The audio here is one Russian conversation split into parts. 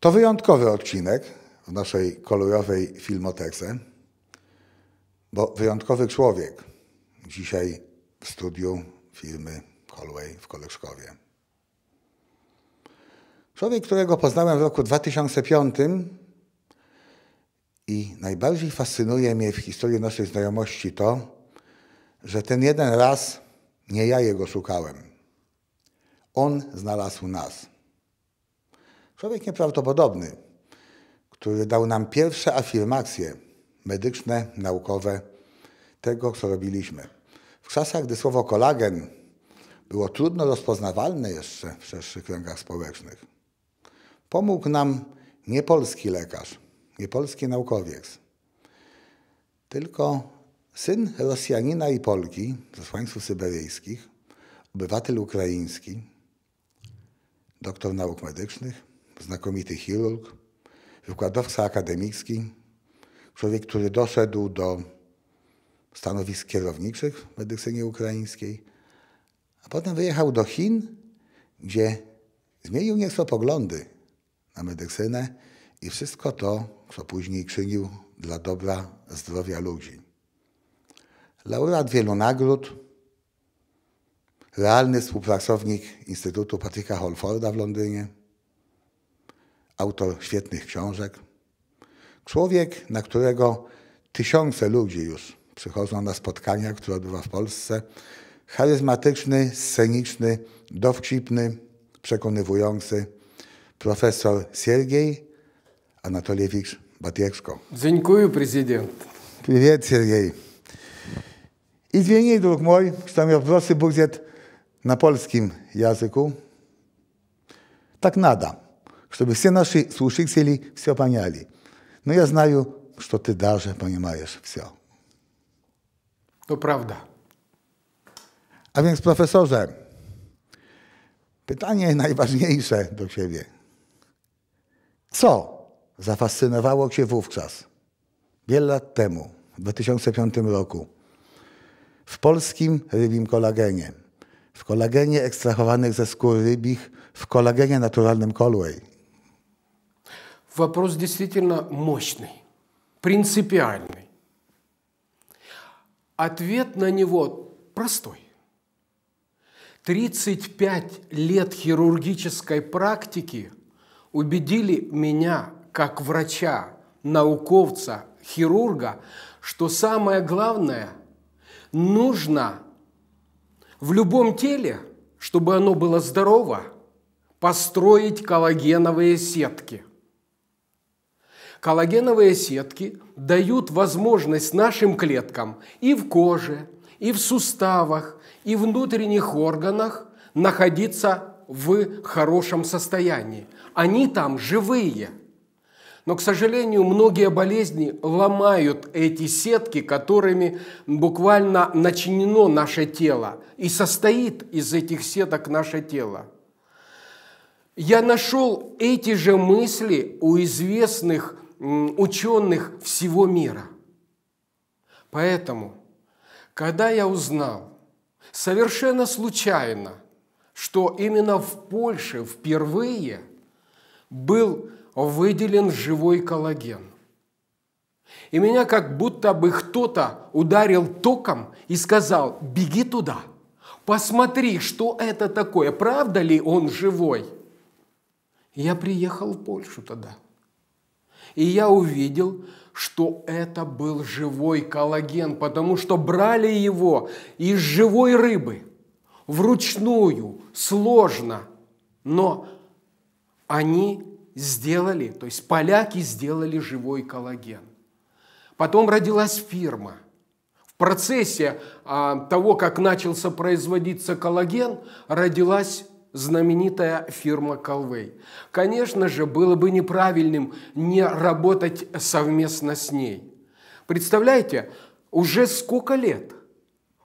To wyjątkowy odcinek w naszej kolejowej filmotece, bo wyjątkowy człowiek dzisiaj w studiu firmy Colway w Koleżkowie. Człowiek, którego poznałem w roku 2005 i najbardziej fascynuje mnie w historii naszej znajomości to, że ten jeden raz nie ja jego szukałem. On znalazł nas. Człowiek nieprawdopodobny, który dał nam pierwsze afirmacje medyczne, naukowe tego, co robiliśmy. W czasach, gdy słowo kolagen było trudno rozpoznawalne jeszcze w szerszych kręgach społecznych, pomógł nam nie polski lekarz, nie polski naukowiec, tylko Syn Rosjanina i Polki, posłańców syberyjskich, obywatel ukraiński, doktor nauk medycznych, znakomity chirurg, wykładowca akademicki, człowiek, który doszedł do stanowisk kierowniczych w medycynie ukraińskiej, a potem wyjechał do Chin, gdzie zmienił nieco poglądy na medycynę i wszystko to, co później czynił dla dobra zdrowia ludzi laureat wielu nagród, realny współpracownik Instytutu Patryka Holforda w Londynie, autor świetnych książek, człowiek, na którego tysiące ludzi już przychodzą na spotkania, które odbywa w Polsce, charyzmatyczny, sceniczny, dowcipny, przekonywujący profesor Siergiej Anatoliewicz Batieczko. Dziękuję, prezydent. Привет, Сергей. I zmienili, drug mój, przynajmniej w prosty budżet na polskim języku. Tak nada, żeby все наши слушатели все поняли. Но я знаю, что ты даже понимаешь все. To prawda. A więc, profesorze, pytanie najważniejsze do ciebie. Co zafascynowało cię wówczas, wiele lat temu, w 2005 roku, w polskim rybim kolagenie, w kolagenie ekstrahowanych ze skór rybich, в коллагене натуральном Колуэй. Вопрос действительно мощный, принципиальный. Ответ на него простой. 35 лет хирургической практики убедили меня, как врача, науковца, хирурга, что самое главное – нужно в любом теле, чтобы оно было здорово, построить коллагеновые сетки. Коллагеновые сетки дают возможность нашим клеткам и в коже, и в суставах, и внутренних органах находиться в хорошем состоянии. Они там живые – но, к сожалению, многие болезни ломают эти сетки, которыми буквально начинено наше тело. И состоит из этих сеток наше тело. Я нашел эти же мысли у известных ученых всего мира. Поэтому, когда я узнал совершенно случайно, что именно в Польше впервые был выделен живой коллаген. И меня как будто бы кто-то ударил током и сказал, беги туда, посмотри, что это такое, правда ли он живой. Я приехал в Польшу тогда. И я увидел, что это был живой коллаген, потому что брали его из живой рыбы, вручную, сложно, но они сделали, то есть поляки сделали живой коллаген. Потом родилась фирма. В процессе а, того, как начался производиться коллаген, родилась знаменитая фирма Колвей. Конечно же, было бы неправильным не работать совместно с ней. Представляете, уже сколько лет?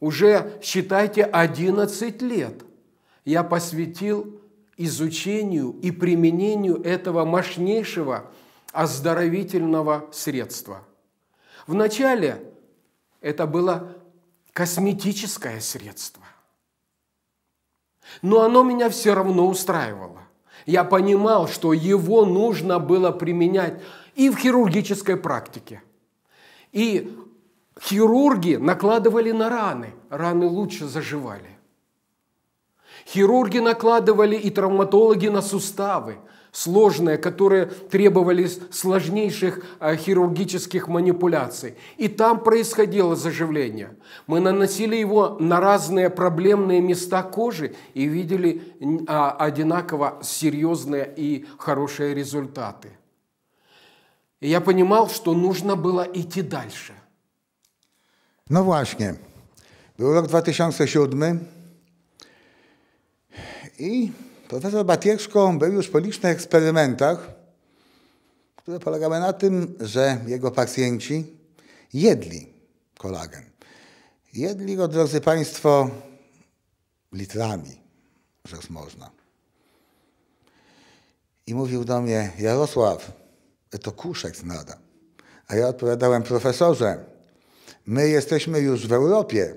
Уже, считайте, 11 лет я посвятил изучению и применению этого мощнейшего оздоровительного средства. Вначале это было косметическое средство, но оно меня все равно устраивало. Я понимал, что его нужно было применять и в хирургической практике. И хирурги накладывали на раны, раны лучше заживали. Хирурги накладывали и травматологи на суставы, сложные, которые требовали сложнейших а, хирургических манипуляций. И там происходило заживление. Мы наносили его на разные проблемные места кожи и видели а, одинаково серьезные и хорошие результаты. И я понимал, что нужно было идти дальше. No właśnie. Był rok 2007. I profesor Batieczko był już po licznych eksperymentach, które polegały na tym, że jego pacjenci jedli kolagen. Jedli go, drodzy Państwo, litrami, że można. I mówił do mnie, Jarosław, to z nada. A ja odpowiadałem, profesorze, my jesteśmy już w Europie.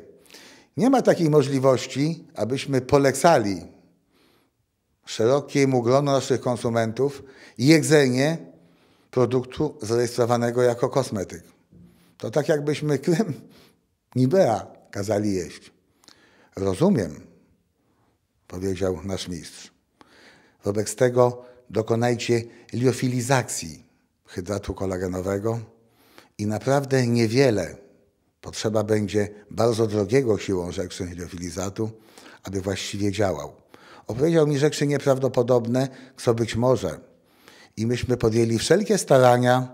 Nie ma takiej możliwości, abyśmy polecali szerokiemu gronu naszych konsumentów i jedzenie produktu zarejestrowanego jako kosmetyk. To tak jakbyśmy krem Nibea kazali jeść. Rozumiem, powiedział nasz mistrz. Wobec tego dokonajcie liofilizacji hydratu kolagenowego i naprawdę niewiele potrzeba będzie bardzo drogiego siłą rzeczy liofilizatu, aby właściwie działał. Opowiedział mi rzeczy nieprawdopodobne, co być może. I myśmy podjęli wszelkie starania,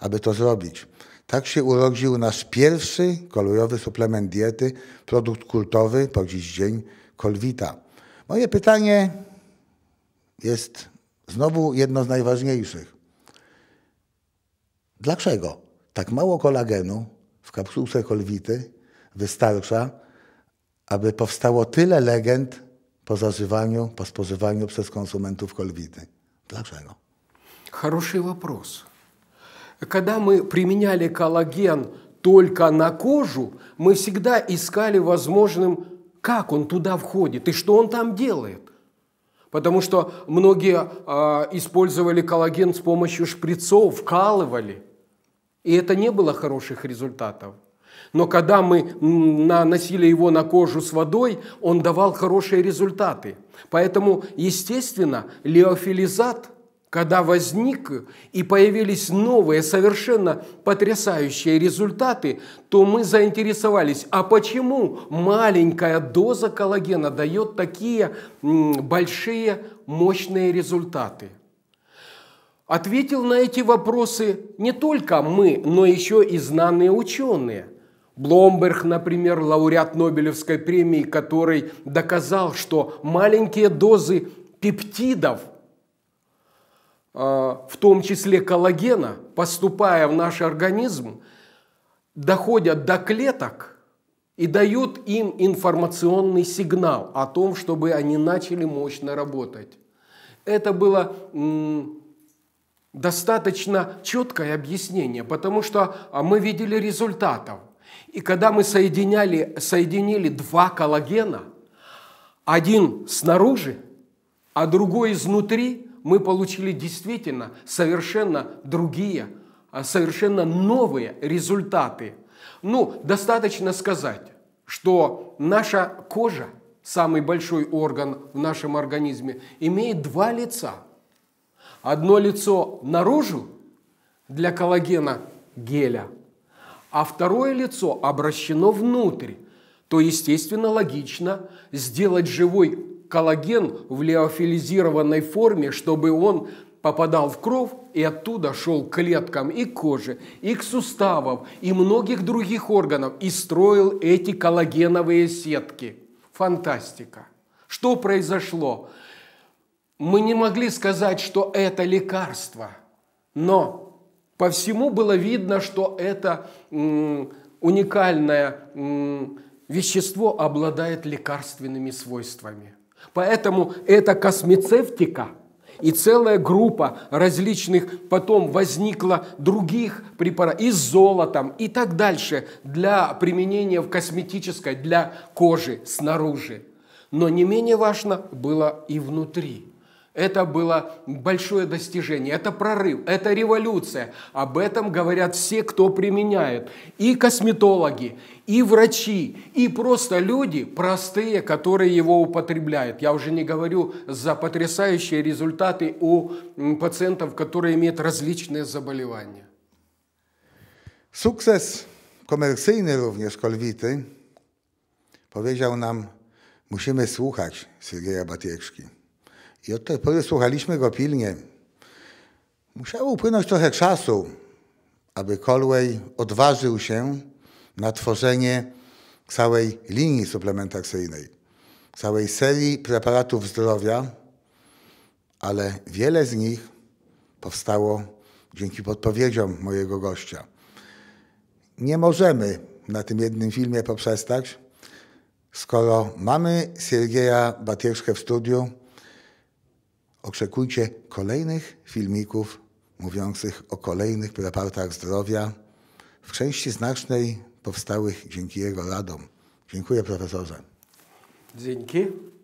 aby to zrobić. Tak się urodził nasz pierwszy kolejowy suplement diety, produkt kultowy po dziś dzień Kolwita. Moje pytanie jest znowu jedno z najważniejszych. Dlaczego tak mało kolagenu w kapsułce kolwity wystarcza, aby powstało tyle legend po zażywaniu, po spożywaniu przez konsumentów kolwidy. Dlaczego? Хороший вопрос. Когда мы применяли коллаген только на кожу, мы всегда искали возможным, как он туда входит и что он там делает. Потому что многие э, использовали коллаген с помощью шприцов, вкалывали. И это не было хороших результатов. Но когда мы наносили его на кожу с водой, он давал хорошие результаты. Поэтому, естественно, леофилизат, когда возник и появились новые, совершенно потрясающие результаты, то мы заинтересовались, а почему маленькая доза коллагена дает такие большие, мощные результаты? Ответил на эти вопросы не только мы, но еще и знанные ученые – Бломберг, например, лауреат Нобелевской премии, который доказал, что маленькие дозы пептидов, а, в том числе коллагена, поступая в наш организм, доходят до клеток и дают им информационный сигнал о том, чтобы они начали мощно работать. Это было достаточно четкое объяснение, потому что а, мы видели результатов – и когда мы соединяли, соединили два коллагена, один снаружи, а другой изнутри, мы получили действительно совершенно другие, а совершенно новые результаты. Ну, достаточно сказать, что наша кожа, самый большой орган в нашем организме, имеет два лица. Одно лицо наружу для коллагена геля – а второе лицо обращено внутрь, то, естественно, логично сделать живой коллаген в леофилизированной форме, чтобы он попадал в кровь и оттуда шел к клеткам и к коже, и к суставам, и многих других органов, и строил эти коллагеновые сетки. Фантастика. Что произошло? Мы не могли сказать, что это лекарство, но по всему было видно, что это уникальное вещество обладает лекарственными свойствами. Поэтому это космецевтика – и целая группа различных потом возникла других препаратов и с золотом и так дальше для применения в косметической, для кожи снаружи. Но не менее важно было и внутри. Это было большое достижение, это прорыв, это революция. Об этом говорят все, кто применяет. И косметологи, и врачи, и просто люди простые, которые его употребляют. Я уже не говорю за потрясающие результаты у пациентов, которые имеют различные заболевания. Sukces komercyjny również Kolwity powiedział nam, musimy słuchać Sergeja Batieczki. I od tej pory słuchaliśmy go pilnie. Musiało upłynąć trochę czasu, aby Colway odważył się na tworzenie całej linii suplementacyjnej, całej serii preparatów zdrowia, ale wiele z nich powstało dzięki podpowiedziom mojego gościa. Nie możemy na tym jednym filmie poprzestać, skoro mamy Siergieja Batieszkę w studiu, Oczekujcie kolejnych filmików mówiących o kolejnych preparatach zdrowia, w części znacznej powstałych dzięki jego radom. Dziękuję profesorze. Dzięki.